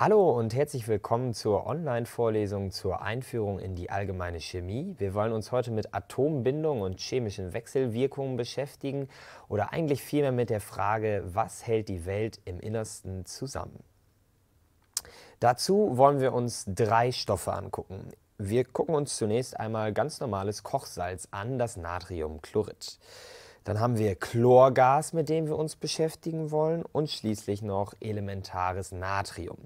Hallo und herzlich willkommen zur Online-Vorlesung zur Einführung in die allgemeine Chemie. Wir wollen uns heute mit Atombindung und chemischen Wechselwirkungen beschäftigen oder eigentlich vielmehr mit der Frage, was hält die Welt im Innersten zusammen? Dazu wollen wir uns drei Stoffe angucken. Wir gucken uns zunächst einmal ganz normales Kochsalz an, das Natriumchlorid. Dann haben wir Chlorgas, mit dem wir uns beschäftigen wollen und schließlich noch elementares Natrium.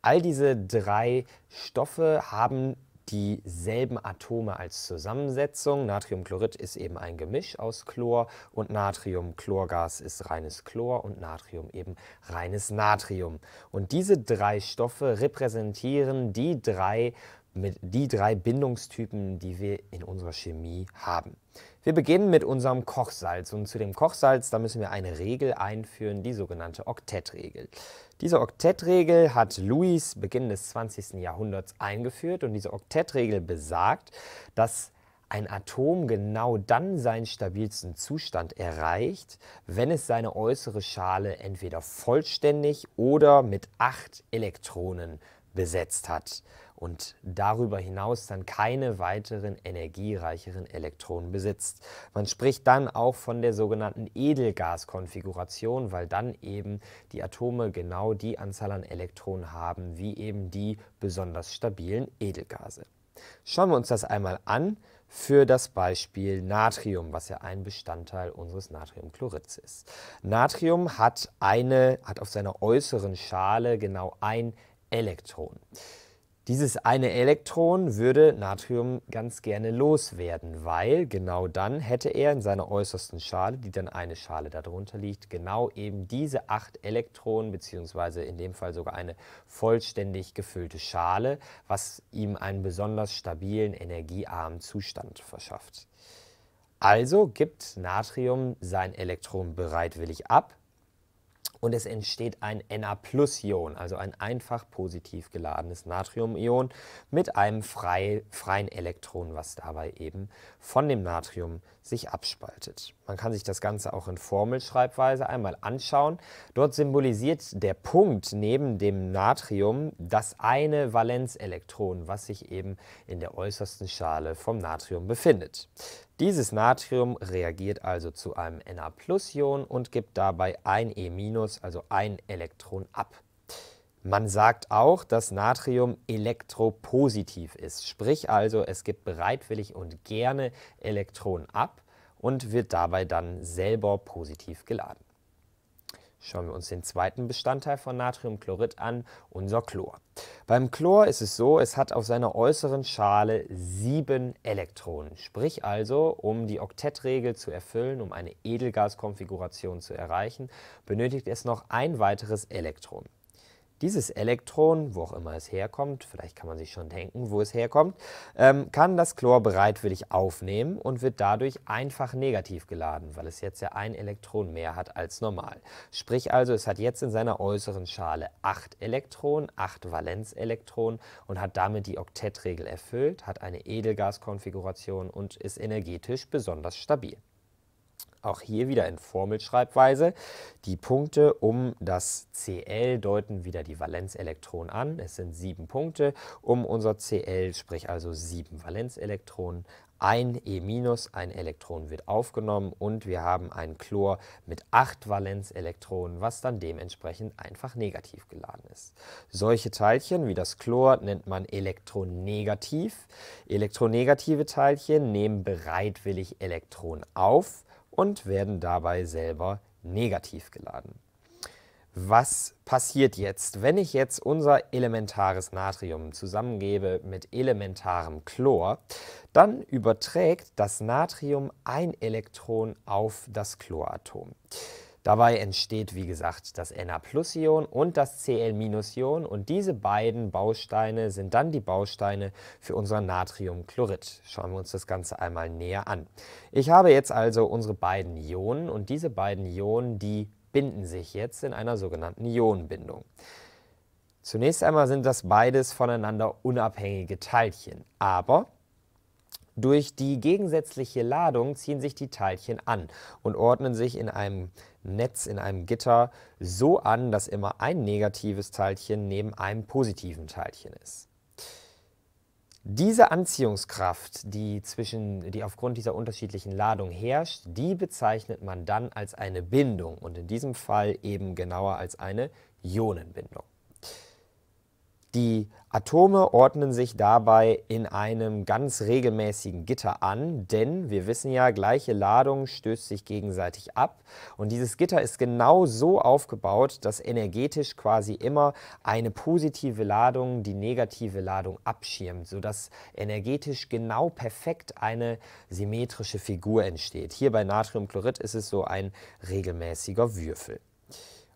All diese drei Stoffe haben dieselben Atome als Zusammensetzung. Natriumchlorid ist eben ein Gemisch aus Chlor und Natriumchlorgas ist reines Chlor und Natrium eben reines Natrium. Und diese drei Stoffe repräsentieren die drei, die drei Bindungstypen, die wir in unserer Chemie haben. Wir beginnen mit unserem Kochsalz und zu dem Kochsalz, da müssen wir eine Regel einführen, die sogenannte Oktettregel. Diese Oktettregel hat Louis Beginn des 20. Jahrhunderts eingeführt und diese Oktettregel besagt, dass ein Atom genau dann seinen stabilsten Zustand erreicht, wenn es seine äußere Schale entweder vollständig oder mit acht Elektronen besetzt hat und darüber hinaus dann keine weiteren energiereicheren Elektronen besitzt. Man spricht dann auch von der sogenannten Edelgaskonfiguration, weil dann eben die Atome genau die Anzahl an Elektronen haben wie eben die besonders stabilen Edelgase. Schauen wir uns das einmal an für das Beispiel Natrium, was ja ein Bestandteil unseres Natriumchlorids ist. Natrium hat, eine, hat auf seiner äußeren Schale genau ein Elektron. Dieses eine Elektron würde Natrium ganz gerne loswerden, weil genau dann hätte er in seiner äußersten Schale, die dann eine Schale darunter liegt, genau eben diese acht Elektronen, beziehungsweise in dem Fall sogar eine vollständig gefüllte Schale, was ihm einen besonders stabilen, energiearmen Zustand verschafft. Also gibt Natrium sein Elektron bereitwillig ab, und es entsteht ein Na-Plus-Ion, also ein einfach positiv geladenes Natrium-Ion mit einem frei, freien Elektron, was dabei eben von dem Natrium sich abspaltet. Man kann sich das Ganze auch in Formelschreibweise einmal anschauen. Dort symbolisiert der Punkt neben dem Natrium das eine Valenzelektron, was sich eben in der äußersten Schale vom Natrium befindet. Dieses Natrium reagiert also zu einem Na-Ion und gibt dabei ein E-, also ein Elektron ab. Man sagt auch, dass Natrium elektropositiv ist, sprich also es gibt bereitwillig und gerne Elektronen ab und wird dabei dann selber positiv geladen. Schauen wir uns den zweiten Bestandteil von Natriumchlorid an, unser Chlor. Beim Chlor ist es so, es hat auf seiner äußeren Schale sieben Elektronen. Sprich also, um die Oktettregel zu erfüllen, um eine Edelgaskonfiguration zu erreichen, benötigt es noch ein weiteres Elektron. Dieses Elektron, wo auch immer es herkommt, vielleicht kann man sich schon denken, wo es herkommt, ähm, kann das Chlor bereitwillig aufnehmen und wird dadurch einfach negativ geladen, weil es jetzt ja ein Elektron mehr hat als normal. Sprich also, es hat jetzt in seiner äußeren Schale acht Elektronen, acht Valenzelektronen und hat damit die Oktettregel erfüllt, hat eine Edelgaskonfiguration und ist energetisch besonders stabil. Auch hier wieder in Formelschreibweise. Die Punkte um das Cl deuten wieder die Valenzelektronen an. Es sind sieben Punkte um unser Cl, sprich also sieben Valenzelektronen. Ein E-, ein Elektron wird aufgenommen und wir haben ein Chlor mit acht Valenzelektronen, was dann dementsprechend einfach negativ geladen ist. Solche Teilchen wie das Chlor nennt man elektronegativ. Elektronegative Teilchen nehmen bereitwillig Elektronen auf und werden dabei selber negativ geladen. Was passiert jetzt, wenn ich jetzt unser elementares Natrium zusammengebe mit elementarem Chlor? Dann überträgt das Natrium ein Elektron auf das Chloratom. Dabei entsteht, wie gesagt, das Na-Plus-Ion und das Cl-Ion und diese beiden Bausteine sind dann die Bausteine für unser Natriumchlorid. Schauen wir uns das Ganze einmal näher an. Ich habe jetzt also unsere beiden Ionen und diese beiden Ionen, die binden sich jetzt in einer sogenannten Ionenbindung. Zunächst einmal sind das beides voneinander unabhängige Teilchen, aber durch die gegensätzliche Ladung ziehen sich die Teilchen an und ordnen sich in einem Netz, in einem Gitter so an, dass immer ein negatives Teilchen neben einem positiven Teilchen ist. Diese Anziehungskraft, die, zwischen, die aufgrund dieser unterschiedlichen Ladung herrscht, die bezeichnet man dann als eine Bindung und in diesem Fall eben genauer als eine Ionenbindung. Die Atome ordnen sich dabei in einem ganz regelmäßigen Gitter an, denn wir wissen ja, gleiche Ladung stößt sich gegenseitig ab. Und dieses Gitter ist genau so aufgebaut, dass energetisch quasi immer eine positive Ladung die negative Ladung abschirmt, sodass energetisch genau perfekt eine symmetrische Figur entsteht. Hier bei Natriumchlorid ist es so ein regelmäßiger Würfel.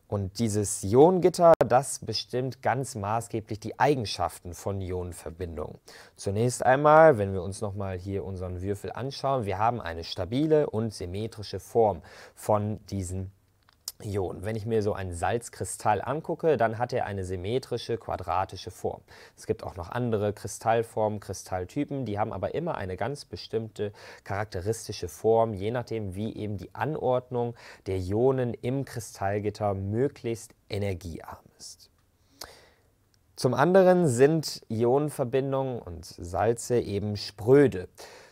Und dieses Ionengitter das bestimmt ganz maßgeblich die Eigenschaften von Ionenverbindungen. Zunächst einmal, wenn wir uns nochmal hier unseren Würfel anschauen, wir haben eine stabile und symmetrische Form von diesen Ionen. Wenn ich mir so einen Salzkristall angucke, dann hat er eine symmetrische, quadratische Form. Es gibt auch noch andere Kristallformen, Kristalltypen, die haben aber immer eine ganz bestimmte charakteristische Form, je nachdem, wie eben die Anordnung der Ionen im Kristallgitter möglichst energiearm ist. Zum anderen sind Ionenverbindungen und Salze eben spröde.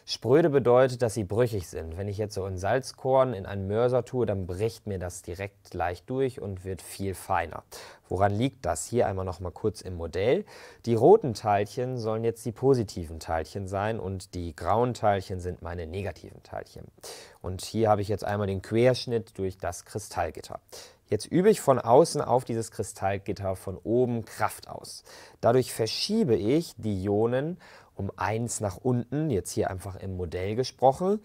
Spröde bedeutet, dass sie brüchig sind. Wenn ich jetzt so ein Salzkorn in einen Mörser tue, dann bricht mir das direkt leicht durch und wird viel feiner. Woran liegt das? Hier einmal noch mal kurz im Modell. Die roten Teilchen sollen jetzt die positiven Teilchen sein und die grauen Teilchen sind meine negativen Teilchen. Und hier habe ich jetzt einmal den Querschnitt durch das Kristallgitter. Jetzt übe ich von außen auf dieses Kristallgitter von oben Kraft aus. Dadurch verschiebe ich die Ionen um 1 nach unten, jetzt hier einfach im Modell gesprochen.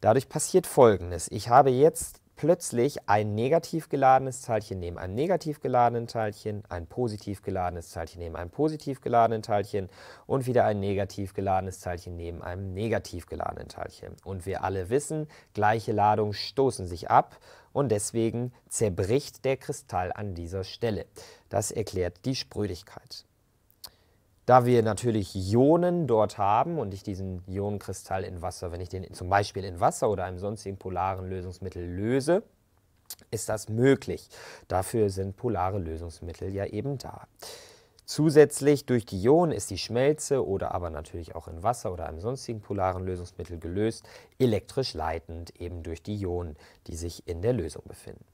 Dadurch passiert folgendes. Ich habe jetzt plötzlich ein negativ geladenes Teilchen neben einem negativ geladenen Teilchen, ein positiv geladenes Teilchen neben einem positiv geladenen Teilchen und wieder ein negativ geladenes Teilchen neben einem negativ geladenen Teilchen. Und wir alle wissen, gleiche Ladungen stoßen sich ab und deswegen zerbricht der Kristall an dieser Stelle. Das erklärt die Sprödigkeit. Da wir natürlich Ionen dort haben und ich diesen Ionenkristall in Wasser, wenn ich den zum Beispiel in Wasser oder einem sonstigen polaren Lösungsmittel löse, ist das möglich. Dafür sind polare Lösungsmittel ja eben da. Zusätzlich durch die Ionen ist die Schmelze oder aber natürlich auch in Wasser oder einem sonstigen polaren Lösungsmittel gelöst, elektrisch leitend eben durch die Ionen, die sich in der Lösung befinden.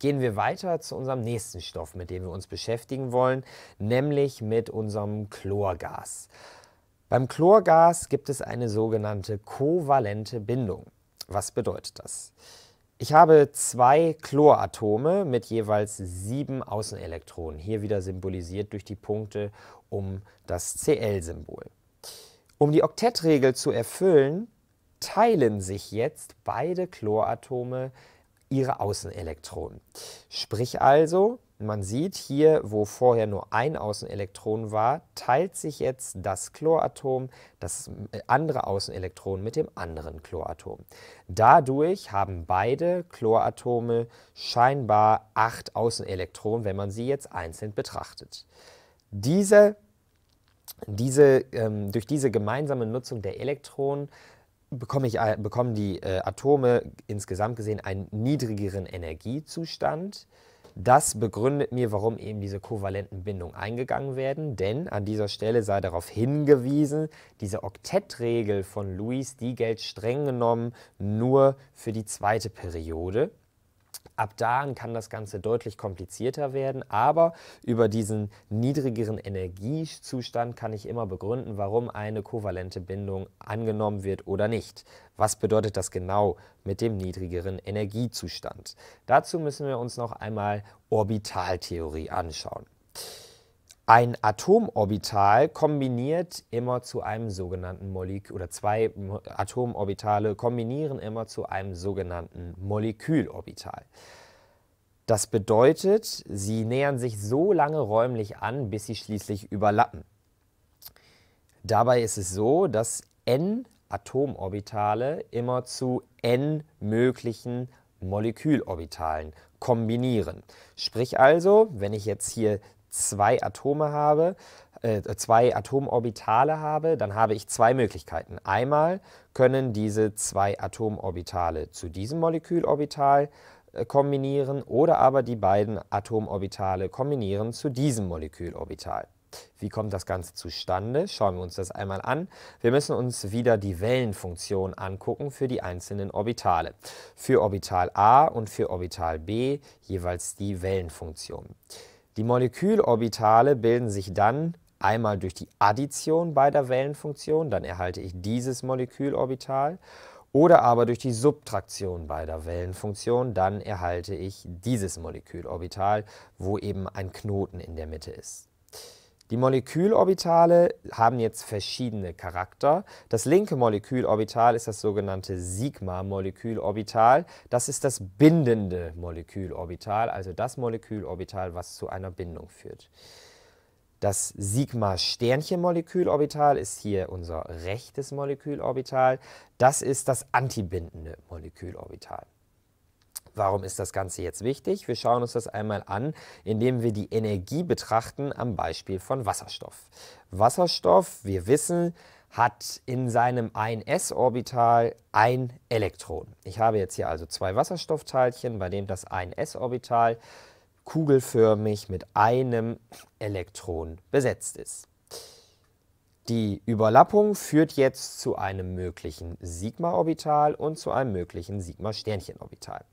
Gehen wir weiter zu unserem nächsten Stoff, mit dem wir uns beschäftigen wollen, nämlich mit unserem Chlorgas. Beim Chlorgas gibt es eine sogenannte kovalente Bindung. Was bedeutet das? Ich habe zwei Chloratome mit jeweils sieben Außenelektronen, hier wieder symbolisiert durch die Punkte um das Cl-Symbol. Um die Oktettregel zu erfüllen, teilen sich jetzt beide Chloratome ihre Außenelektronen. Sprich also, man sieht hier, wo vorher nur ein Außenelektron war, teilt sich jetzt das Chloratom, das andere Außenelektron mit dem anderen Chloratom. Dadurch haben beide Chloratome scheinbar acht Außenelektronen, wenn man sie jetzt einzeln betrachtet. Diese, diese, ähm, durch diese gemeinsame Nutzung der Elektronen bekomme ich, äh, bekommen die äh, Atome insgesamt gesehen einen niedrigeren Energiezustand. Das begründet mir, warum eben diese kovalenten Bindungen eingegangen werden, denn an dieser Stelle sei darauf hingewiesen, diese Oktettregel von Louis, die gilt streng genommen nur für die zweite Periode. Ab da kann das Ganze deutlich komplizierter werden, aber über diesen niedrigeren Energiezustand kann ich immer begründen, warum eine kovalente Bindung angenommen wird oder nicht. Was bedeutet das genau mit dem niedrigeren Energiezustand? Dazu müssen wir uns noch einmal Orbitaltheorie anschauen. Ein Atomorbital kombiniert immer zu einem sogenannten Molekül oder zwei Atomorbitale kombinieren immer zu einem sogenannten Molekülorbital. Das bedeutet, sie nähern sich so lange räumlich an, bis sie schließlich überlappen. Dabei ist es so, dass n Atomorbitale immer zu n möglichen Molekülorbitalen kombinieren. Sprich also, wenn ich jetzt hier zwei Atome habe, äh, zwei Atomorbitale habe, dann habe ich zwei Möglichkeiten. Einmal können diese zwei Atomorbitale zu diesem Molekülorbital äh, kombinieren oder aber die beiden Atomorbitale kombinieren zu diesem Molekülorbital. Wie kommt das Ganze zustande? Schauen wir uns das einmal an. Wir müssen uns wieder die Wellenfunktion angucken für die einzelnen Orbitale. Für Orbital A und für Orbital B jeweils die Wellenfunktion. Die Molekülorbitale bilden sich dann einmal durch die Addition beider Wellenfunktionen, dann erhalte ich dieses Molekülorbital, oder aber durch die Subtraktion beider Wellenfunktionen, dann erhalte ich dieses Molekülorbital, wo eben ein Knoten in der Mitte ist. Die Molekülorbitale haben jetzt verschiedene Charakter. Das linke Molekülorbital ist das sogenannte Sigma-Molekülorbital. Das ist das bindende Molekülorbital, also das Molekülorbital, was zu einer Bindung führt. Das Sigma-Sternchen-Molekülorbital ist hier unser rechtes Molekülorbital. Das ist das antibindende Molekülorbital. Warum ist das Ganze jetzt wichtig? Wir schauen uns das einmal an, indem wir die Energie betrachten am Beispiel von Wasserstoff. Wasserstoff, wir wissen, hat in seinem 1s-Orbital ein Elektron. Ich habe jetzt hier also zwei Wasserstoffteilchen, bei dem das 1s-Orbital kugelförmig mit einem Elektron besetzt ist. Die Überlappung führt jetzt zu einem möglichen Sigma-Orbital und zu einem möglichen Sigma-Sternchen-Orbital.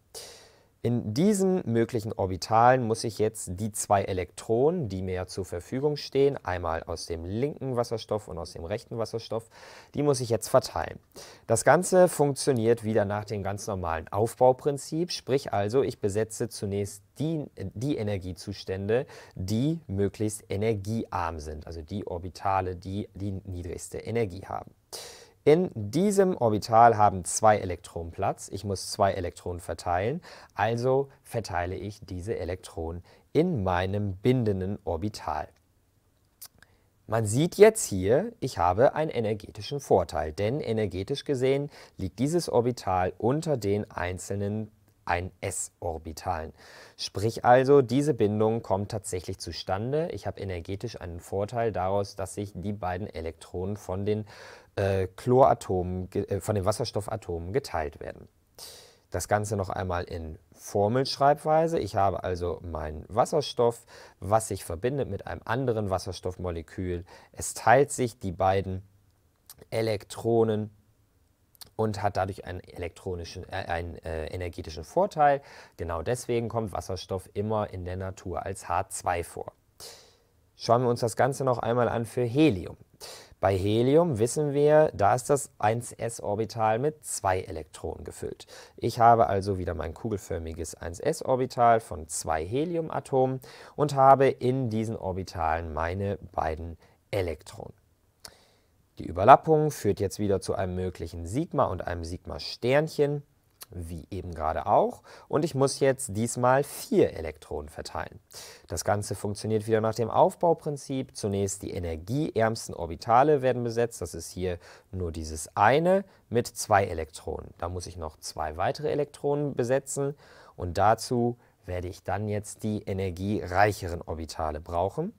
In diesen möglichen Orbitalen muss ich jetzt die zwei Elektronen, die mir ja zur Verfügung stehen, einmal aus dem linken Wasserstoff und aus dem rechten Wasserstoff, die muss ich jetzt verteilen. Das Ganze funktioniert wieder nach dem ganz normalen Aufbauprinzip, sprich also ich besetze zunächst die, die Energiezustände, die möglichst energiearm sind, also die Orbitale, die die niedrigste Energie haben. In diesem Orbital haben zwei Elektronen Platz. Ich muss zwei Elektronen verteilen, also verteile ich diese Elektronen in meinem bindenden Orbital. Man sieht jetzt hier, ich habe einen energetischen Vorteil, denn energetisch gesehen liegt dieses Orbital unter den einzelnen 1s-Orbitalen. Sprich also, diese Bindung kommt tatsächlich zustande. Ich habe energetisch einen Vorteil daraus, dass sich die beiden Elektronen von den äh, Chloratomen, äh, von den Wasserstoffatomen geteilt werden. Das Ganze noch einmal in Formelschreibweise. Ich habe also meinen Wasserstoff, was sich verbindet mit einem anderen Wasserstoffmolekül. Es teilt sich die beiden Elektronen und hat dadurch einen elektronischen, äh, einen äh, energetischen Vorteil. Genau deswegen kommt Wasserstoff immer in der Natur als H2 vor. Schauen wir uns das Ganze noch einmal an für Helium. Bei Helium wissen wir, da ist das 1s-Orbital mit zwei Elektronen gefüllt. Ich habe also wieder mein kugelförmiges 1s-Orbital von zwei Heliumatomen und habe in diesen Orbitalen meine beiden Elektronen. Die Überlappung führt jetzt wieder zu einem möglichen Sigma und einem Sigma-Sternchen wie eben gerade auch. Und ich muss jetzt diesmal vier Elektronen verteilen. Das Ganze funktioniert wieder nach dem Aufbauprinzip. Zunächst die energieärmsten Orbitale werden besetzt. Das ist hier nur dieses eine mit zwei Elektronen. Da muss ich noch zwei weitere Elektronen besetzen. Und dazu werde ich dann jetzt die energiereicheren Orbitale brauchen.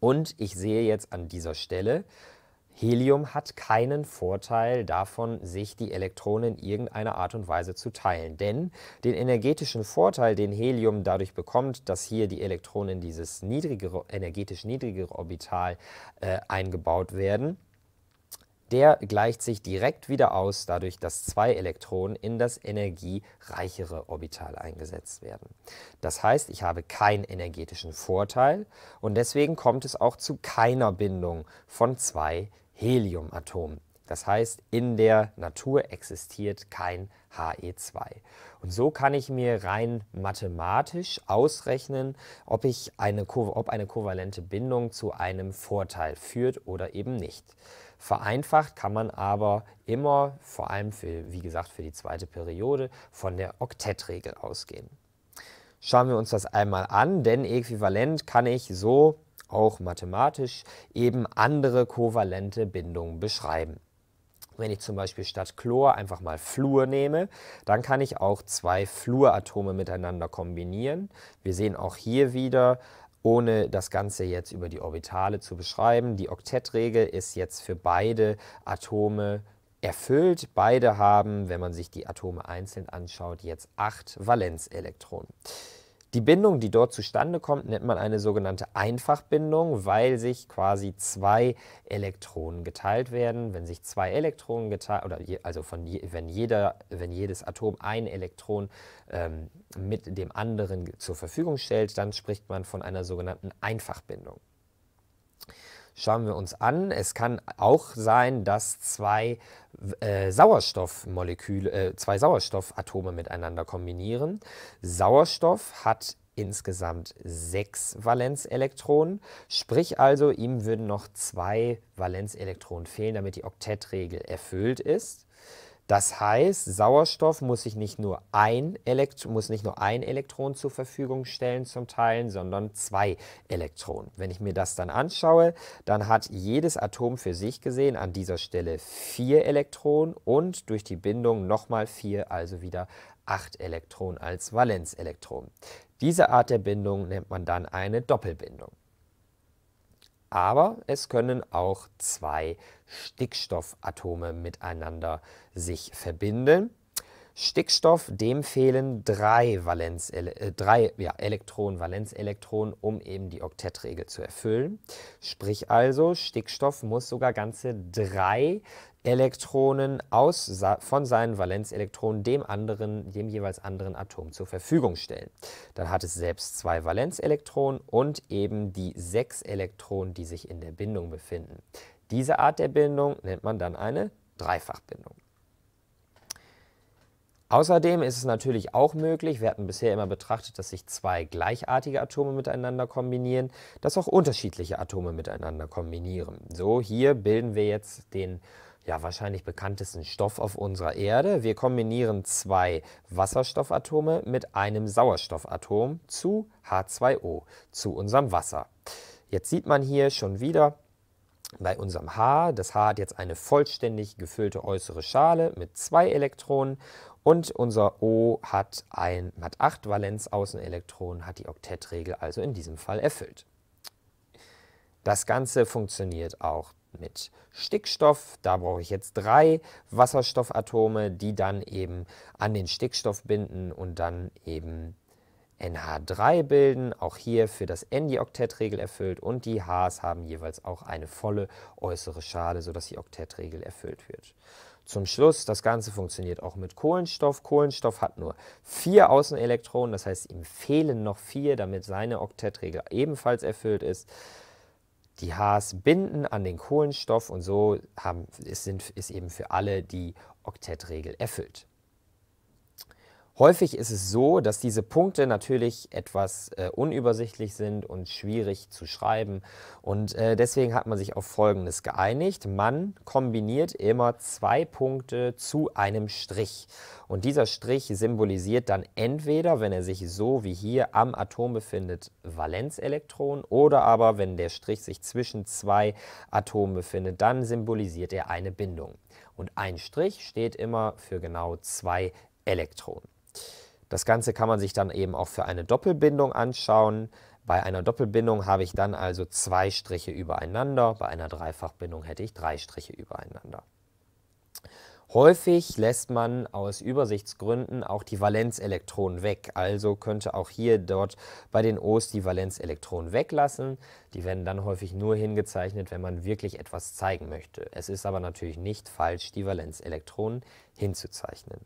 Und ich sehe jetzt an dieser Stelle, Helium hat keinen Vorteil davon, sich die Elektronen in irgendeiner Art und Weise zu teilen. Denn den energetischen Vorteil, den Helium dadurch bekommt, dass hier die Elektronen in dieses niedrigere, energetisch niedrigere Orbital äh, eingebaut werden, der gleicht sich direkt wieder aus, dadurch, dass zwei Elektronen in das energiereichere Orbital eingesetzt werden. Das heißt, ich habe keinen energetischen Vorteil und deswegen kommt es auch zu keiner Bindung von zwei Elektronen. Heliumatom. Das heißt, in der Natur existiert kein HE2. Und so kann ich mir rein mathematisch ausrechnen, ob, ich eine, ob eine kovalente Bindung zu einem Vorteil führt oder eben nicht. Vereinfacht kann man aber immer, vor allem für, wie gesagt für die zweite Periode, von der Oktettregel ausgehen. Schauen wir uns das einmal an, denn äquivalent kann ich so auch mathematisch, eben andere kovalente Bindungen beschreiben. Wenn ich zum Beispiel statt Chlor einfach mal Fluor nehme, dann kann ich auch zwei Fluoratome miteinander kombinieren. Wir sehen auch hier wieder, ohne das Ganze jetzt über die Orbitale zu beschreiben, die Oktettregel ist jetzt für beide Atome erfüllt. Beide haben, wenn man sich die Atome einzeln anschaut, jetzt acht Valenzelektronen. Die Bindung, die dort zustande kommt, nennt man eine sogenannte Einfachbindung, weil sich quasi zwei Elektronen geteilt werden. Wenn sich zwei Elektronen geteilt, oder je, also von je, wenn, jeder, wenn jedes Atom ein Elektron ähm, mit dem anderen zur Verfügung stellt, dann spricht man von einer sogenannten Einfachbindung schauen wir uns an. Es kann auch sein, dass zwei äh, Sauerstoffmoleküle, äh, zwei Sauerstoffatome miteinander kombinieren. Sauerstoff hat insgesamt sechs Valenzelektronen. Sprich also, ihm würden noch zwei Valenzelektronen fehlen, damit die Oktettregel erfüllt ist. Das heißt, Sauerstoff muss sich nicht nur ein Elektron, muss nicht nur ein Elektron zur Verfügung stellen zum Teilen, sondern zwei Elektronen. Wenn ich mir das dann anschaue, dann hat jedes Atom für sich gesehen an dieser Stelle vier Elektronen und durch die Bindung nochmal vier, also wieder acht Elektronen als Valenzelektronen. Diese Art der Bindung nennt man dann eine Doppelbindung. Aber es können auch zwei Elektronen Stickstoffatome miteinander sich verbinden. Stickstoff, dem fehlen drei, Valenz, äh, drei ja, Elektronen, Valenzelektronen, um eben die Oktettregel zu erfüllen. Sprich also, Stickstoff muss sogar ganze drei Elektronen aus, von seinen Valenzelektronen dem anderen, dem jeweils anderen Atom zur Verfügung stellen. Dann hat es selbst zwei Valenzelektronen und eben die sechs Elektronen, die sich in der Bindung befinden. Diese Art der Bindung nennt man dann eine Dreifachbindung. Außerdem ist es natürlich auch möglich, wir hatten bisher immer betrachtet, dass sich zwei gleichartige Atome miteinander kombinieren, dass auch unterschiedliche Atome miteinander kombinieren. So, hier bilden wir jetzt den ja, wahrscheinlich bekanntesten Stoff auf unserer Erde. Wir kombinieren zwei Wasserstoffatome mit einem Sauerstoffatom zu H2O, zu unserem Wasser. Jetzt sieht man hier schon wieder, bei unserem H. Das H hat jetzt eine vollständig gefüllte äußere Schale mit zwei Elektronen und unser O hat ein hat 8 Valenz außenelektronen hat die Oktettregel also in diesem Fall erfüllt. Das Ganze funktioniert auch mit Stickstoff. Da brauche ich jetzt drei Wasserstoffatome, die dann eben an den Stickstoff binden und dann eben NH3 bilden, auch hier für das N die Oktettregel erfüllt und die Hs haben jeweils auch eine volle äußere Schale, sodass die Oktettregel erfüllt wird. Zum Schluss, das Ganze funktioniert auch mit Kohlenstoff. Kohlenstoff hat nur vier Außenelektronen, das heißt, ihm fehlen noch vier, damit seine Oktettregel ebenfalls erfüllt ist. Die Hs binden an den Kohlenstoff und so haben, ist, sind, ist eben für alle die Oktettregel erfüllt. Häufig ist es so, dass diese Punkte natürlich etwas äh, unübersichtlich sind und schwierig zu schreiben. Und äh, deswegen hat man sich auf Folgendes geeinigt. Man kombiniert immer zwei Punkte zu einem Strich. Und dieser Strich symbolisiert dann entweder, wenn er sich so wie hier am Atom befindet, Valenzelektronen, oder aber wenn der Strich sich zwischen zwei Atomen befindet, dann symbolisiert er eine Bindung. Und ein Strich steht immer für genau zwei Elektronen. Das Ganze kann man sich dann eben auch für eine Doppelbindung anschauen. Bei einer Doppelbindung habe ich dann also zwei Striche übereinander, bei einer Dreifachbindung hätte ich drei Striche übereinander. Häufig lässt man aus Übersichtsgründen auch die Valenzelektronen weg. Also könnte auch hier dort bei den O's die Valenzelektronen weglassen. Die werden dann häufig nur hingezeichnet, wenn man wirklich etwas zeigen möchte. Es ist aber natürlich nicht falsch, die Valenzelektronen hinzuzeichnen.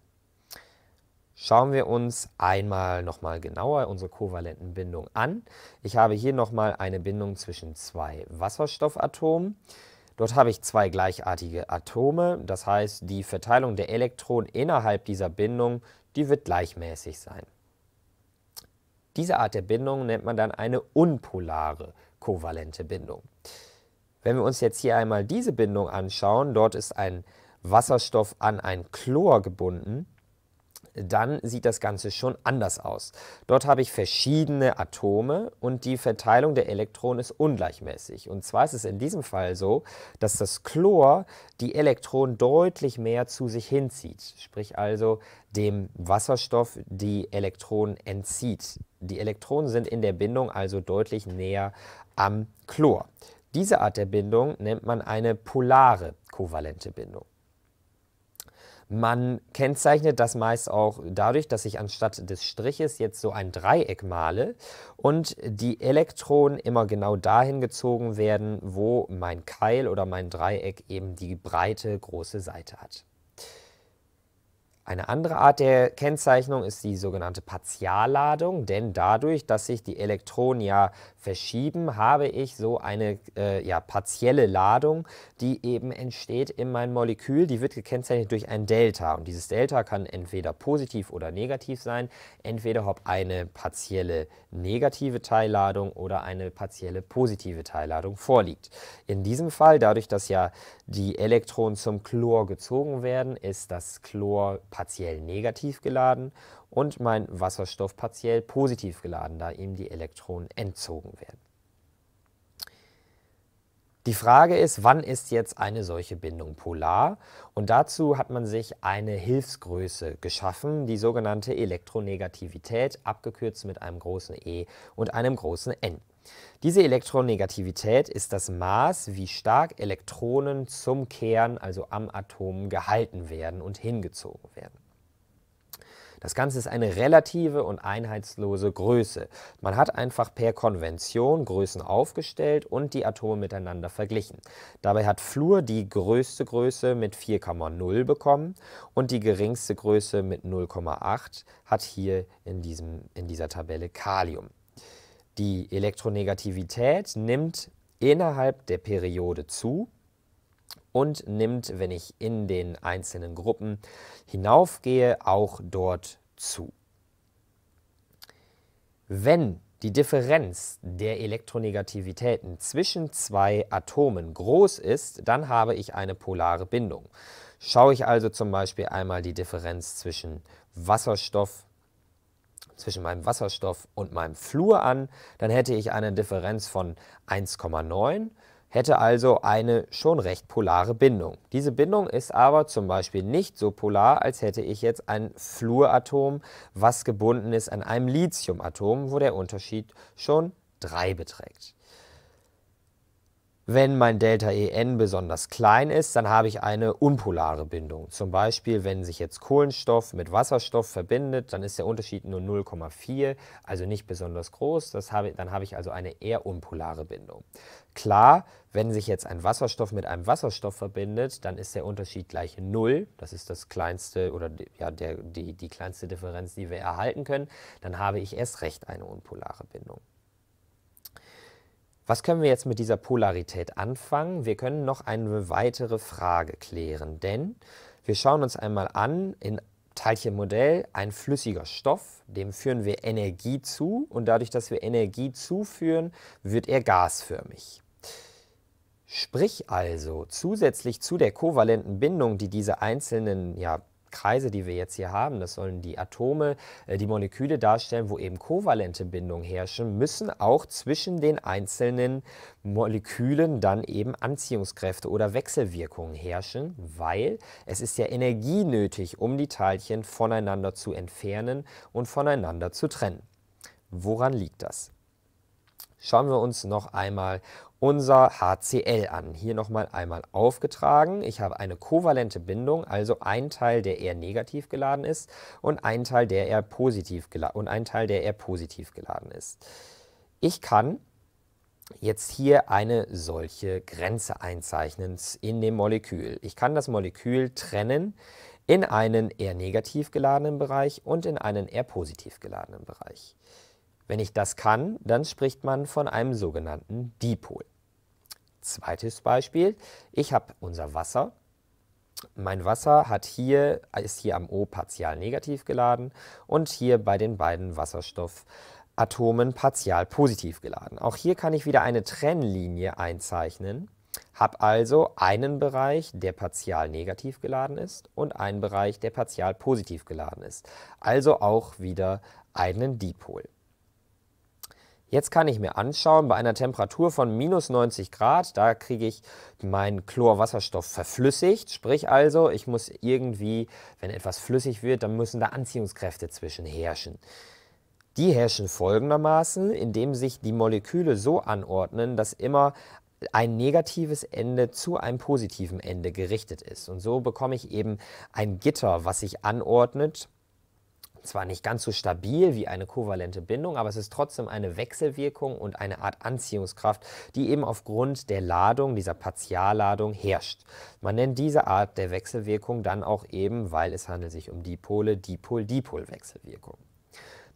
Schauen wir uns einmal nochmal genauer unsere kovalenten Bindung an. Ich habe hier nochmal eine Bindung zwischen zwei Wasserstoffatomen. Dort habe ich zwei gleichartige Atome, das heißt die Verteilung der Elektronen innerhalb dieser Bindung, die wird gleichmäßig sein. Diese Art der Bindung nennt man dann eine unpolare kovalente Bindung. Wenn wir uns jetzt hier einmal diese Bindung anschauen, dort ist ein Wasserstoff an ein Chlor gebunden dann sieht das Ganze schon anders aus. Dort habe ich verschiedene Atome und die Verteilung der Elektronen ist ungleichmäßig. Und zwar ist es in diesem Fall so, dass das Chlor die Elektronen deutlich mehr zu sich hinzieht, sprich also dem Wasserstoff die Elektronen entzieht. Die Elektronen sind in der Bindung also deutlich näher am Chlor. Diese Art der Bindung nennt man eine polare kovalente Bindung. Man kennzeichnet das meist auch dadurch, dass ich anstatt des Striches jetzt so ein Dreieck male und die Elektronen immer genau dahin gezogen werden, wo mein Keil oder mein Dreieck eben die breite große Seite hat. Eine andere Art der Kennzeichnung ist die sogenannte Partialladung, denn dadurch, dass sich die Elektronen ja verschieben, habe ich so eine äh, ja, partielle Ladung, die eben entsteht in meinem Molekül. Die wird gekennzeichnet durch ein Delta und dieses Delta kann entweder positiv oder negativ sein. Entweder habe eine partielle negative Teilladung oder eine partielle positive Teilladung vorliegt. In diesem Fall, dadurch, dass ja die Elektronen zum Chlor gezogen werden, ist das Chlor partiell negativ geladen und mein Wasserstoff partiell positiv geladen, da ihm die Elektronen entzogen werden. Die Frage ist, wann ist jetzt eine solche Bindung polar? Und dazu hat man sich eine Hilfsgröße geschaffen, die sogenannte Elektronegativität, abgekürzt mit einem großen E und einem großen N. Diese Elektronegativität ist das Maß, wie stark Elektronen zum Kern, also am Atom, gehalten werden und hingezogen werden. Das Ganze ist eine relative und einheitslose Größe. Man hat einfach per Konvention Größen aufgestellt und die Atome miteinander verglichen. Dabei hat Fluor die größte Größe mit 4,0 bekommen und die geringste Größe mit 0,8 hat hier in, diesem, in dieser Tabelle Kalium. Die Elektronegativität nimmt innerhalb der Periode zu und nimmt, wenn ich in den einzelnen Gruppen hinaufgehe, auch dort zu. Wenn die Differenz der Elektronegativitäten zwischen zwei Atomen groß ist, dann habe ich eine polare Bindung. Schaue ich also zum Beispiel einmal die Differenz zwischen Wasserstoff zwischen meinem Wasserstoff und meinem Flur an, dann hätte ich eine Differenz von 1,9, hätte also eine schon recht polare Bindung. Diese Bindung ist aber zum Beispiel nicht so polar, als hätte ich jetzt ein Fluoratom, was gebunden ist an einem Lithiumatom, wo der Unterschied schon 3 beträgt. Wenn mein Delta EN besonders klein ist, dann habe ich eine unpolare Bindung. Zum Beispiel, wenn sich jetzt Kohlenstoff mit Wasserstoff verbindet, dann ist der Unterschied nur 0,4, also nicht besonders groß. Das habe, dann habe ich also eine eher unpolare Bindung. Klar, wenn sich jetzt ein Wasserstoff mit einem Wasserstoff verbindet, dann ist der Unterschied gleich 0. Das ist das kleinste oder ja, der, die, die kleinste Differenz, die wir erhalten können. Dann habe ich erst recht eine unpolare Bindung. Was können wir jetzt mit dieser Polarität anfangen? Wir können noch eine weitere Frage klären, denn wir schauen uns einmal an, in Teilchenmodell ein flüssiger Stoff, dem führen wir Energie zu und dadurch, dass wir Energie zuführen, wird er gasförmig. Sprich also, zusätzlich zu der kovalenten Bindung, die diese einzelnen ja, Kreise, die wir jetzt hier haben, das sollen die Atome, äh, die Moleküle darstellen, wo eben kovalente Bindungen herrschen, müssen auch zwischen den einzelnen Molekülen dann eben Anziehungskräfte oder Wechselwirkungen herrschen, weil es ist ja Energie nötig, um die Teilchen voneinander zu entfernen und voneinander zu trennen. Woran liegt das? Schauen wir uns noch einmal unser HCl an. Hier nochmal einmal aufgetragen. Ich habe eine kovalente Bindung, also ein Teil, der eher negativ geladen ist und ein Teil, der eher positiv geladen, und ein Teil, der eher positiv geladen ist. Ich kann jetzt hier eine solche Grenze einzeichnen in dem Molekül. Ich kann das Molekül trennen in einen eher negativ geladenen Bereich und in einen eher positiv geladenen Bereich. Wenn ich das kann, dann spricht man von einem sogenannten Dipol. Zweites Beispiel, ich habe unser Wasser. Mein Wasser hat hier, ist hier am O partial negativ geladen und hier bei den beiden Wasserstoffatomen partial positiv geladen. Auch hier kann ich wieder eine Trennlinie einzeichnen, habe also einen Bereich, der partial negativ geladen ist und einen Bereich, der partial positiv geladen ist. Also auch wieder einen Dipol. Jetzt kann ich mir anschauen, bei einer Temperatur von minus 90 Grad, da kriege ich meinen Chlorwasserstoff verflüssigt. Sprich also, ich muss irgendwie, wenn etwas flüssig wird, dann müssen da Anziehungskräfte zwischen herrschen. Die herrschen folgendermaßen, indem sich die Moleküle so anordnen, dass immer ein negatives Ende zu einem positiven Ende gerichtet ist. Und so bekomme ich eben ein Gitter, was sich anordnet zwar nicht ganz so stabil wie eine kovalente Bindung, aber es ist trotzdem eine Wechselwirkung und eine Art Anziehungskraft, die eben aufgrund der Ladung, dieser Partialladung herrscht. Man nennt diese Art der Wechselwirkung dann auch eben, weil es handelt sich um Dipole, Dipol-Dipol-Wechselwirkung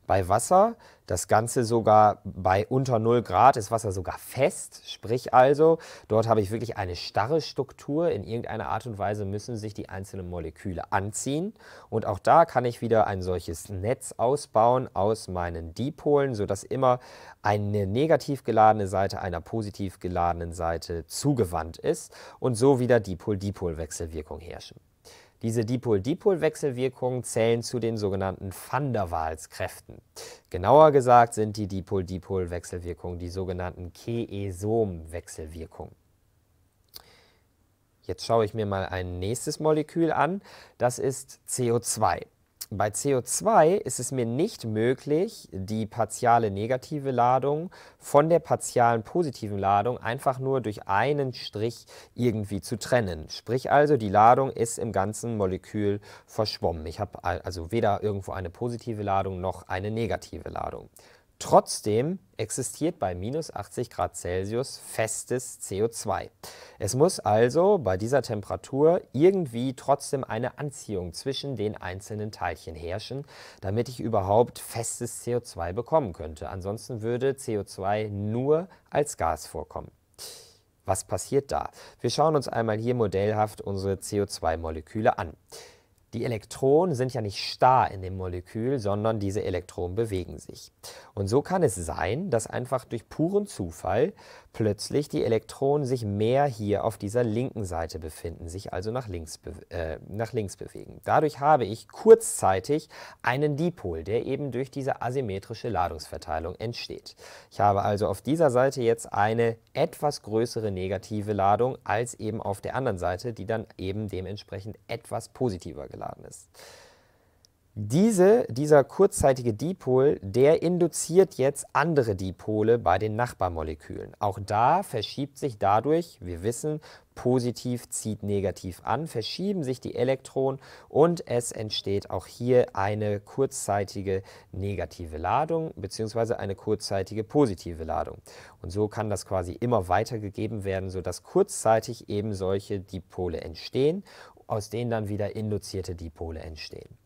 bei Wasser. Das Ganze sogar bei unter 0 Grad ist Wasser sogar fest, sprich also, dort habe ich wirklich eine starre Struktur. In irgendeiner Art und Weise müssen sich die einzelnen Moleküle anziehen. Und auch da kann ich wieder ein solches Netz ausbauen aus meinen Dipolen, sodass immer eine negativ geladene Seite einer positiv geladenen Seite zugewandt ist und so wieder Dipol-Dipol-Wechselwirkung herrschen. Diese Dipol-Dipol-Wechselwirkungen zählen zu den sogenannten Van der Waals-Kräften. Genauer gesagt sind die Dipol-Dipol-Wechselwirkungen die sogenannten Keesom-Wechselwirkungen. Jetzt schaue ich mir mal ein nächstes Molekül an. Das ist CO2. Bei CO2 ist es mir nicht möglich, die partiale negative Ladung von der partialen positiven Ladung einfach nur durch einen Strich irgendwie zu trennen. Sprich also, die Ladung ist im ganzen Molekül verschwommen. Ich habe also weder irgendwo eine positive Ladung noch eine negative Ladung. Trotzdem existiert bei minus 80 Grad Celsius festes CO2. Es muss also bei dieser Temperatur irgendwie trotzdem eine Anziehung zwischen den einzelnen Teilchen herrschen, damit ich überhaupt festes CO2 bekommen könnte. Ansonsten würde CO2 nur als Gas vorkommen. Was passiert da? Wir schauen uns einmal hier modellhaft unsere CO2-Moleküle an. Die Elektronen sind ja nicht starr in dem Molekül, sondern diese Elektronen bewegen sich. Und so kann es sein, dass einfach durch puren Zufall plötzlich die Elektronen sich mehr hier auf dieser linken Seite befinden, sich also nach links, äh, nach links bewegen. Dadurch habe ich kurzzeitig einen Dipol, der eben durch diese asymmetrische Ladungsverteilung entsteht. Ich habe also auf dieser Seite jetzt eine etwas größere negative Ladung als eben auf der anderen Seite, die dann eben dementsprechend etwas positiver geladen aufgeladen ist. Diese, dieser kurzzeitige Dipol, der induziert jetzt andere Dipole bei den Nachbarmolekülen. Auch da verschiebt sich dadurch, wir wissen, positiv zieht negativ an, verschieben sich die Elektronen und es entsteht auch hier eine kurzzeitige negative Ladung bzw. eine kurzzeitige positive Ladung. Und so kann das quasi immer weitergegeben werden, sodass kurzzeitig eben solche Dipole entstehen aus denen dann wieder induzierte Dipole entstehen.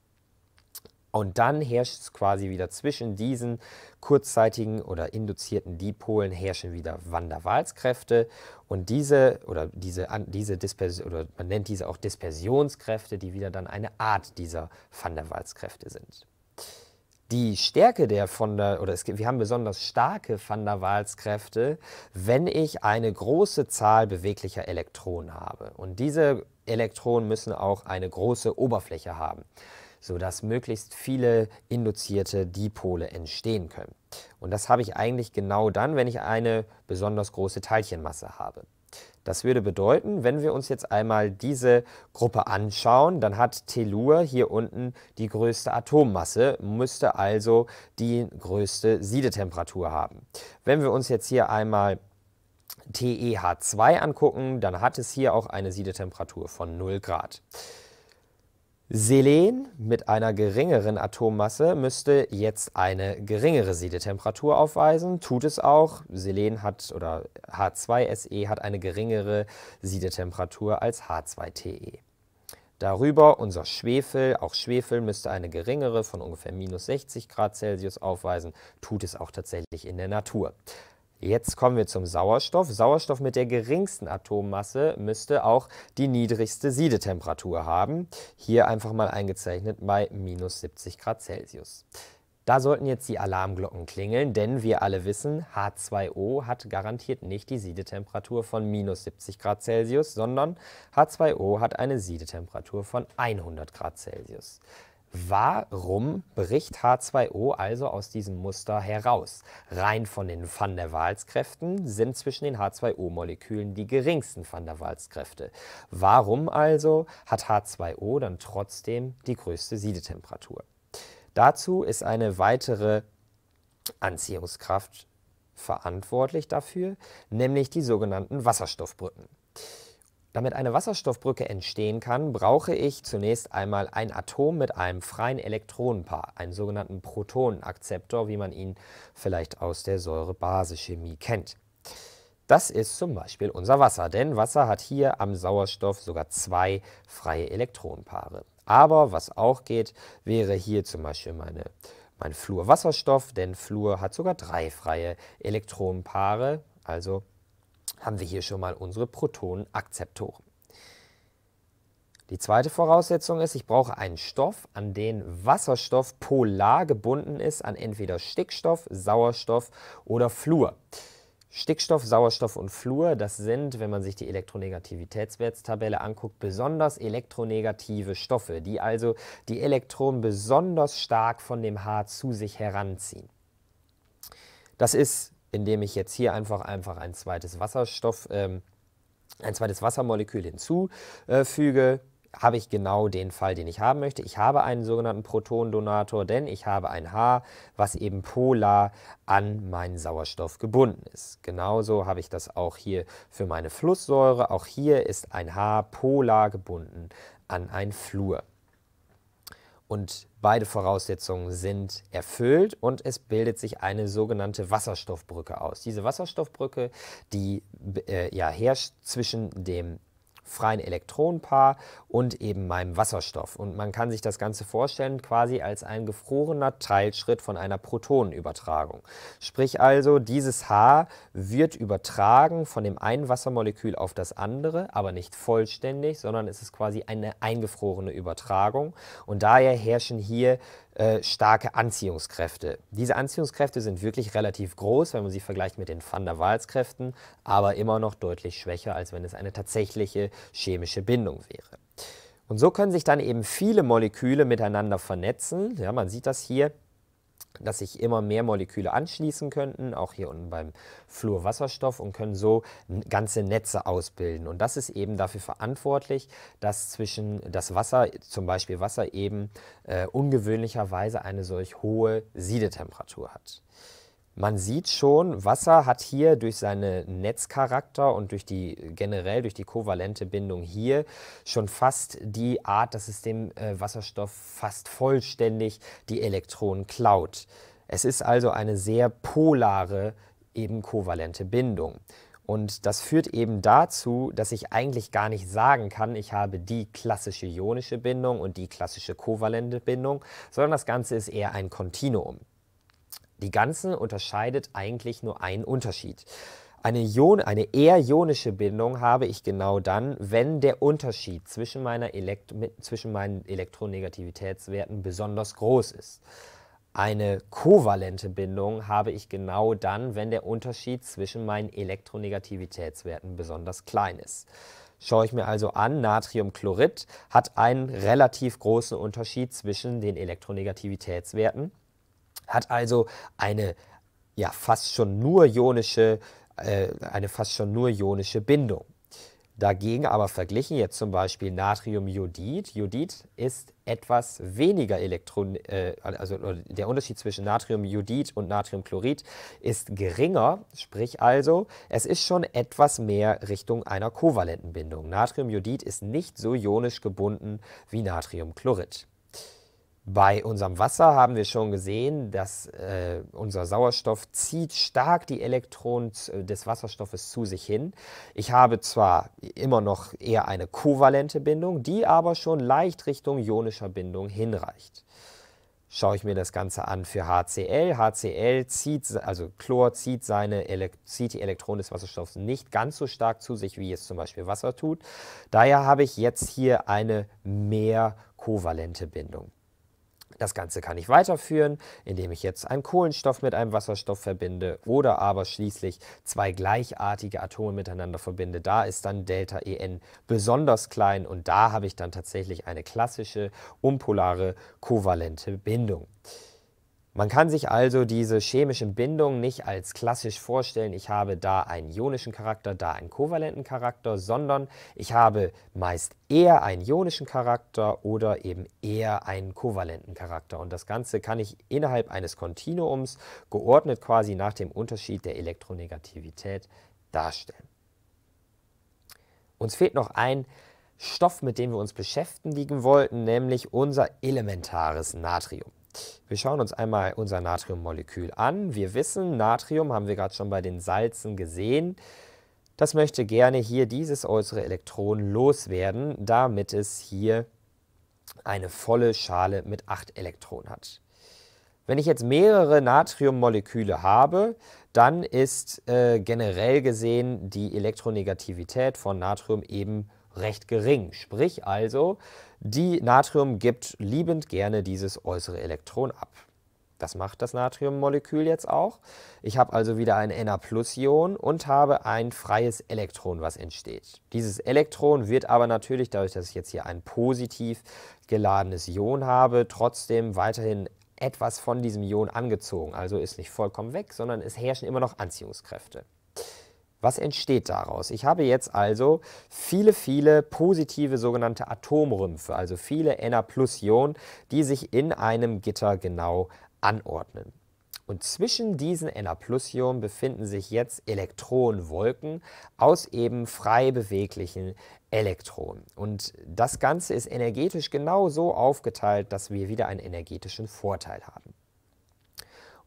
Und dann herrscht es quasi wieder zwischen diesen kurzzeitigen oder induzierten Dipolen herrschen wieder Van der Waals Kräfte und diese oder diese diese oder man nennt diese auch Dispersionskräfte, die wieder dann eine Art dieser Van der Waals Kräfte sind die Stärke der von der, oder es, wir haben besonders starke Van der Waals Kräfte, wenn ich eine große Zahl beweglicher Elektronen habe. Und diese Elektronen müssen auch eine große Oberfläche haben, sodass möglichst viele induzierte Dipole entstehen können. Und das habe ich eigentlich genau dann, wenn ich eine besonders große Teilchenmasse habe. Das würde bedeuten, wenn wir uns jetzt einmal diese Gruppe anschauen, dann hat Tellur hier unten die größte Atommasse, müsste also die größte Siedetemperatur haben. Wenn wir uns jetzt hier einmal TEH2 angucken, dann hat es hier auch eine Siedetemperatur von 0 Grad. Selen mit einer geringeren Atommasse müsste jetzt eine geringere Siedetemperatur aufweisen, tut es auch. Selen hat oder H2SE hat eine geringere Siedetemperatur als H2TE. Darüber unser Schwefel, auch Schwefel müsste eine geringere von ungefähr minus 60 Grad Celsius aufweisen, tut es auch tatsächlich in der Natur. Jetzt kommen wir zum Sauerstoff. Sauerstoff mit der geringsten Atommasse müsste auch die niedrigste Siedetemperatur haben. Hier einfach mal eingezeichnet bei minus 70 Grad Celsius. Da sollten jetzt die Alarmglocken klingeln, denn wir alle wissen, H2O hat garantiert nicht die Siedetemperatur von minus 70 Grad Celsius, sondern H2O hat eine Siedetemperatur von 100 Grad Celsius. Warum bricht H2O also aus diesem Muster heraus? Rein von den Van der Waals-Kräften sind zwischen den H2O-Molekülen die geringsten Van der Waals-Kräfte. Warum also hat H2O dann trotzdem die größte Siedetemperatur? Dazu ist eine weitere Anziehungskraft verantwortlich dafür, nämlich die sogenannten Wasserstoffbrücken. Damit eine Wasserstoffbrücke entstehen kann, brauche ich zunächst einmal ein Atom mit einem freien Elektronenpaar, einen sogenannten Protonenakzeptor, wie man ihn vielleicht aus der Säure-Base-Chemie kennt. Das ist zum Beispiel unser Wasser, denn Wasser hat hier am Sauerstoff sogar zwei freie Elektronenpaare. Aber was auch geht, wäre hier zum Beispiel meine, mein Fluorwasserstoff, denn Fluor hat sogar drei freie Elektronenpaare, also haben wir hier schon mal unsere Protonenakzeptoren. Die zweite Voraussetzung ist, ich brauche einen Stoff, an den Wasserstoff polar gebunden ist an entweder Stickstoff, Sauerstoff oder Fluor. Stickstoff, Sauerstoff und Fluor, das sind, wenn man sich die Elektronegativitätswertstabelle anguckt, besonders elektronegative Stoffe, die also die Elektronen besonders stark von dem H zu sich heranziehen. Das ist indem ich jetzt hier einfach, einfach ein zweites Wasserstoff, ähm, ein zweites Wassermolekül hinzufüge, äh, habe ich genau den Fall, den ich haben möchte. Ich habe einen sogenannten Protondonator, denn ich habe ein H, was eben polar an meinen Sauerstoff gebunden ist. Genauso habe ich das auch hier für meine Flusssäure. Auch hier ist ein H polar gebunden an ein Fluor. Und Beide Voraussetzungen sind erfüllt und es bildet sich eine sogenannte Wasserstoffbrücke aus. Diese Wasserstoffbrücke, die äh, ja, herrscht zwischen dem freien Elektronenpaar und eben meinem Wasserstoff. Und man kann sich das Ganze vorstellen quasi als ein gefrorener Teilschritt von einer Protonenübertragung. Sprich also, dieses H wird übertragen von dem einen Wassermolekül auf das andere, aber nicht vollständig, sondern es ist quasi eine eingefrorene Übertragung. Und daher herrschen hier äh, starke Anziehungskräfte. Diese Anziehungskräfte sind wirklich relativ groß, wenn man sie vergleicht mit den Van der Waals-Kräften, aber immer noch deutlich schwächer, als wenn es eine tatsächliche chemische Bindung wäre. Und so können sich dann eben viele Moleküle miteinander vernetzen. Ja, man sieht das hier dass sich immer mehr Moleküle anschließen könnten, auch hier unten beim Fluorwasserstoff und können so ganze Netze ausbilden. Und das ist eben dafür verantwortlich, dass zwischen das Wasser, zum Beispiel Wasser eben äh, ungewöhnlicherweise eine solch hohe Siedetemperatur hat man sieht schon, Wasser hat hier durch seine Netzcharakter und durch die generell durch die kovalente Bindung hier schon fast die Art, dass es dem äh, Wasserstoff fast vollständig die Elektronen klaut. Es ist also eine sehr polare, eben kovalente Bindung. Und das führt eben dazu, dass ich eigentlich gar nicht sagen kann, ich habe die klassische ionische Bindung und die klassische kovalente Bindung, sondern das Ganze ist eher ein Kontinuum die ganzen unterscheidet eigentlich nur ein Unterschied. Eine, Ion, eine eher ionische Bindung habe ich genau dann, wenn der Unterschied zwischen, meiner Elekt zwischen meinen Elektronegativitätswerten besonders groß ist. Eine kovalente Bindung habe ich genau dann, wenn der Unterschied zwischen meinen Elektronegativitätswerten besonders klein ist. Schaue ich mir also an, Natriumchlorid hat einen relativ großen Unterschied zwischen den Elektronegativitätswerten hat also eine ja fast schon nur ionische, äh, eine fast schon nur ionische Bindung. Dagegen aber verglichen jetzt zum Beispiel Natriumjodid. Jodid ist etwas weniger Elektron, äh, also der Unterschied zwischen Natriumjodid und Natriumchlorid ist geringer, sprich also, es ist schon etwas mehr Richtung einer kovalenten Bindung. Natriumjodid ist nicht so ionisch gebunden wie Natriumchlorid. Bei unserem Wasser haben wir schon gesehen, dass äh, unser Sauerstoff zieht stark die Elektronen äh, des Wasserstoffes zu sich hin. Ich habe zwar immer noch eher eine kovalente Bindung, die aber schon leicht Richtung ionischer Bindung hinreicht. Schaue ich mir das Ganze an für HCl. HCl zieht, also Chlor zieht, seine zieht die Elektronen des Wasserstoffs nicht ganz so stark zu sich, wie es zum Beispiel Wasser tut. Daher habe ich jetzt hier eine mehr kovalente Bindung. Das Ganze kann ich weiterführen, indem ich jetzt einen Kohlenstoff mit einem Wasserstoff verbinde oder aber schließlich zwei gleichartige Atome miteinander verbinde. Da ist dann Delta En besonders klein und da habe ich dann tatsächlich eine klassische unpolare, kovalente Bindung. Man kann sich also diese chemische Bindung nicht als klassisch vorstellen, ich habe da einen ionischen Charakter, da einen kovalenten Charakter, sondern ich habe meist eher einen ionischen Charakter oder eben eher einen kovalenten Charakter. Und das Ganze kann ich innerhalb eines Kontinuums geordnet quasi nach dem Unterschied der Elektronegativität darstellen. Uns fehlt noch ein Stoff, mit dem wir uns beschäftigen wollten, nämlich unser elementares Natrium. Wir schauen uns einmal unser Natriummolekül an. Wir wissen, Natrium haben wir gerade schon bei den Salzen gesehen. Das möchte gerne hier dieses äußere Elektron loswerden, damit es hier eine volle Schale mit 8 Elektronen hat. Wenn ich jetzt mehrere Natriummoleküle habe, dann ist äh, generell gesehen die Elektronegativität von Natrium eben recht gering. Sprich also, die Natrium gibt liebend gerne dieses äußere Elektron ab. Das macht das Natriummolekül jetzt auch. Ich habe also wieder ein Na-Plus-Ion und habe ein freies Elektron, was entsteht. Dieses Elektron wird aber natürlich, dadurch, dass ich jetzt hier ein positiv geladenes Ion habe, trotzdem weiterhin etwas von diesem Ion angezogen. Also ist nicht vollkommen weg, sondern es herrschen immer noch Anziehungskräfte. Was entsteht daraus? Ich habe jetzt also viele, viele positive sogenannte Atomrümpfe, also viele Na-Plus-Ionen, die sich in einem Gitter genau anordnen. Und zwischen diesen Na-Plus-Ionen befinden sich jetzt Elektronenwolken aus eben frei beweglichen Elektronen. Und das Ganze ist energetisch genau so aufgeteilt, dass wir wieder einen energetischen Vorteil haben.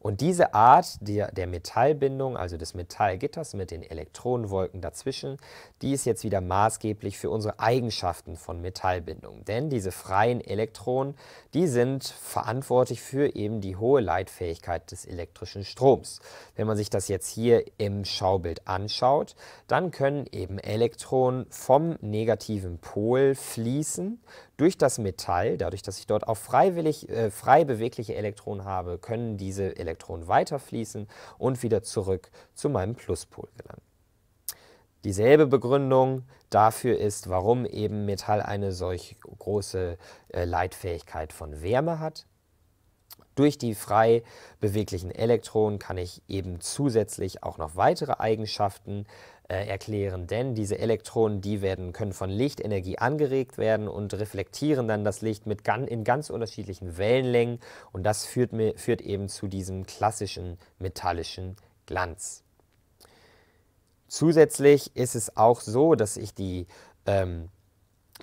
Und diese Art der, der, Metallbindung, also des Metallgitters mit den Elektronenwolken dazwischen, die ist jetzt wieder maßgeblich für unsere Eigenschaften von Metallbindung. Denn diese freien Elektronen, die sind verantwortlich für eben die hohe Leitfähigkeit des elektrischen Stroms. Wenn man sich das jetzt hier im Schaubild anschaut, dann können eben Elektronen vom negativen Pol fließen durch das Metall, dadurch, dass ich dort auch freiwillig, äh, frei bewegliche Elektronen habe, können diese Elektronen weiterfließen und wieder zurück zu meinem Pluspol gelangen. Dieselbe Begründung dafür ist, warum eben Metall eine solch große äh, Leitfähigkeit von Wärme hat. Durch die frei beweglichen Elektronen kann ich eben zusätzlich auch noch weitere Eigenschaften äh, erklären, denn diese Elektronen, die werden, können von Lichtenergie angeregt werden und reflektieren dann das Licht mit gan in ganz unterschiedlichen Wellenlängen und das führt, mir, führt eben zu diesem klassischen metallischen Glanz. Zusätzlich ist es auch so, dass ich die ähm,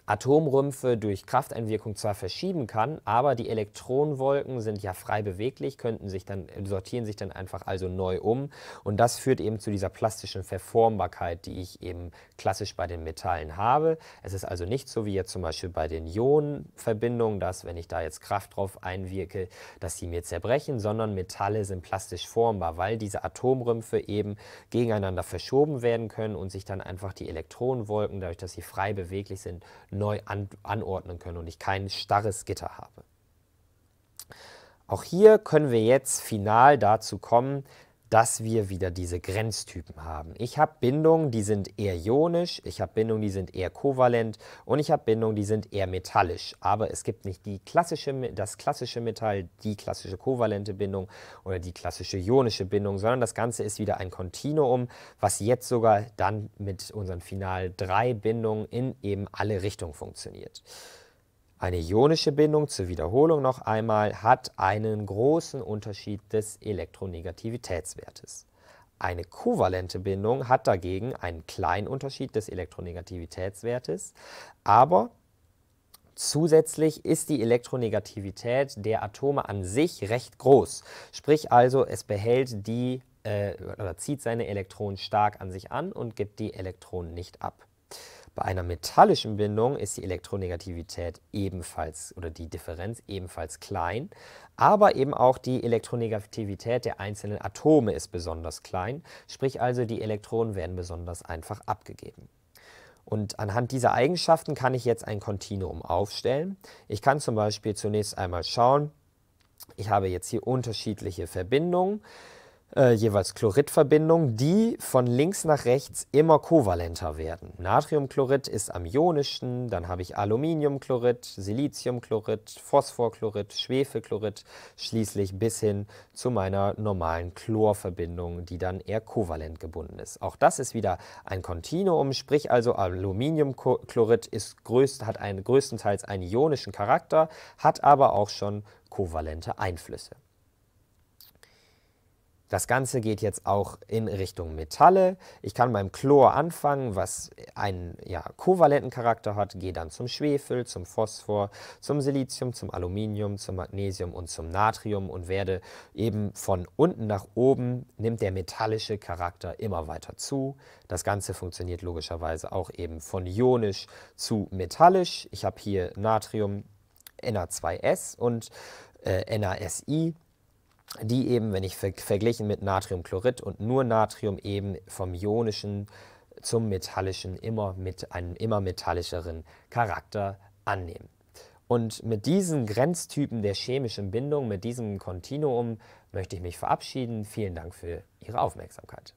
Atomrümpfe durch Krafteinwirkung zwar verschieben kann, aber die Elektronenwolken sind ja frei beweglich, könnten sich dann, sortieren sich dann einfach also neu um. Und das führt eben zu dieser plastischen Verformbarkeit, die ich eben klassisch bei den Metallen habe. Es ist also nicht so wie jetzt zum Beispiel bei den Ionenverbindungen, dass wenn ich da jetzt Kraft drauf einwirke, dass sie mir zerbrechen, sondern Metalle sind plastisch formbar, weil diese Atomrümpfe eben gegeneinander verschoben werden können und sich dann einfach die Elektronenwolken, dadurch, dass sie frei beweglich sind, neu an, anordnen können und ich kein starres Gitter habe. Auch hier können wir jetzt final dazu kommen, dass wir wieder diese Grenztypen haben. Ich habe Bindungen, die sind eher ionisch, ich habe Bindungen, die sind eher kovalent und ich habe Bindungen, die sind eher metallisch. Aber es gibt nicht die klassische, das klassische Metall, die klassische kovalente Bindung oder die klassische ionische Bindung, sondern das Ganze ist wieder ein Kontinuum, was jetzt sogar dann mit unseren final drei Bindungen in eben alle Richtungen funktioniert. Eine ionische Bindung zur Wiederholung noch einmal hat einen großen Unterschied des Elektronegativitätswertes. Eine kovalente Bindung hat dagegen einen kleinen Unterschied des Elektronegativitätswertes, aber Zusätzlich ist die Elektronegativität der Atome an sich recht groß. Sprich also, es behält die äh, oder zieht seine Elektronen stark an sich an und gibt die Elektronen nicht ab. Bei einer metallischen Bindung ist die Elektronegativität ebenfalls oder die Differenz ebenfalls klein, aber eben auch die Elektronegativität der einzelnen Atome ist besonders klein, sprich also die Elektronen werden besonders einfach abgegeben. Und anhand dieser Eigenschaften kann ich jetzt ein Kontinuum aufstellen. Ich kann zum Beispiel zunächst einmal schauen, ich habe jetzt hier unterschiedliche Verbindungen. Äh, jeweils Chloridverbindungen, die von links nach rechts immer kovalenter werden. Natriumchlorid ist am ionischen, dann habe ich Aluminiumchlorid, Siliziumchlorid, Phosphorchlorid, Schwefelchlorid, schließlich bis hin zu meiner normalen Chlorverbindung, die dann eher kovalent gebunden ist. Auch das ist wieder ein Kontinuum, sprich also Aluminiumchlorid ist größt, hat einen, größtenteils einen ionischen Charakter, hat aber auch schon kovalente Einflüsse. Das Ganze geht jetzt auch in Richtung Metalle. Ich kann beim Chlor anfangen, was einen ja, kovalenten Charakter hat, gehe dann zum Schwefel, zum Phosphor, zum Silizium, zum Aluminium, zum Magnesium und zum Natrium und werde eben von unten nach oben nimmt der metallische Charakter immer weiter zu. Das Ganze funktioniert logischerweise auch eben von ionisch zu metallisch. Ich habe hier Natrium Na2S und äh, NaSi die eben, wenn ich ver verglichen mit Natriumchlorid und nur Natrium eben vom ionischen zum metallischen immer mit einem immer metallischeren Charakter annehmen. Und mit diesen Grenztypen der chemischen Bindung, mit diesem Kontinuum möchte ich mich verabschieden. Vielen Dank für Ihre Aufmerksamkeit.